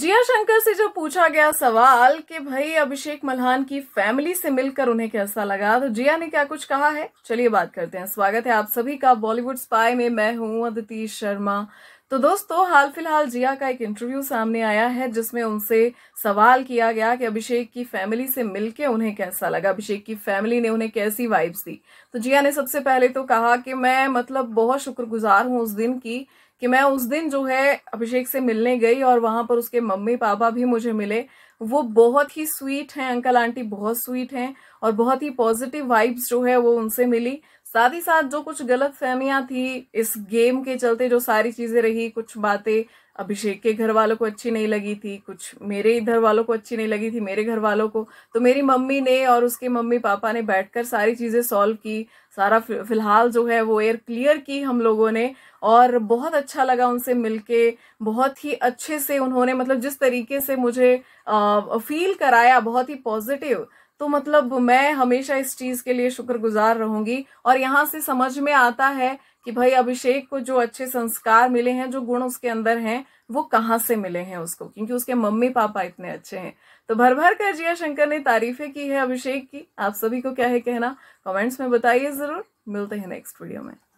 जिया शंकर से जो पूछा गया सवाल कि भाई अभिषेक मल्हान की फैमिली से मिलकर उन्हें कैसा लगा तो जिया ने क्या कुछ कहा है चलिए बात करते हैं स्वागत है आप सभी का बॉलीवुड स्पाई में मैं हूं अदिति शर्मा तो दोस्तों हाल फिलहाल जिया का एक इंटरव्यू सामने आया है जिसमें उनसे सवाल किया गया कि अभिषेक की फैमिली से मिलके उन्हें कैसा लगा अभिषेक की फैमिली ने उन्हें कैसी वाइब्स दी तो जिया ने सबसे पहले तो कहा कि मैं मतलब बहुत शुक्रगुजार हूँ उस दिन की कि मैं उस दिन जो है अभिषेक से मिलने गई और वहां पर उसके मम्मी पापा भी मुझे मिले वो बहुत ही स्वीट हैं अंकल आंटी बहुत स्वीट हैं और बहुत ही पॉजिटिव वाइब्स जो है वो उनसे मिली साथ ही साथ जो कुछ गलत फहमियां थी इस गेम के चलते जो सारी चीजें रही कुछ बातें अभिषेक के घर वालों को अच्छी नहीं लगी थी कुछ मेरे इधर वालों को अच्छी नहीं लगी थी मेरे घर वालों को तो मेरी मम्मी ने और उसके मम्मी पापा ने बैठकर सारी चीज़ें सॉल्व की सारा फिलहाल जो है वो एयर क्लियर की हम लोगों ने और बहुत अच्छा लगा उनसे मिलके बहुत ही अच्छे से उन्होंने मतलब जिस तरीके से मुझे फील कराया बहुत ही पॉजिटिव तो मतलब मैं हमेशा इस चीज़ के लिए शुक्रगुजार रहूंगी और यहाँ से समझ में आता है कि भाई अभिषेक को जो अच्छे संस्कार मिले हैं जो गुण उसके अंदर हैं वो कहाँ से मिले हैं उसको क्योंकि उसके मम्मी पापा इतने अच्छे हैं तो भर भर कर जिया शंकर ने तारीफें की है अभिषेक की आप सभी को क्या है कहना कमेंट्स में बताइए जरूर मिलते हैं नेक्स्ट वीडियो में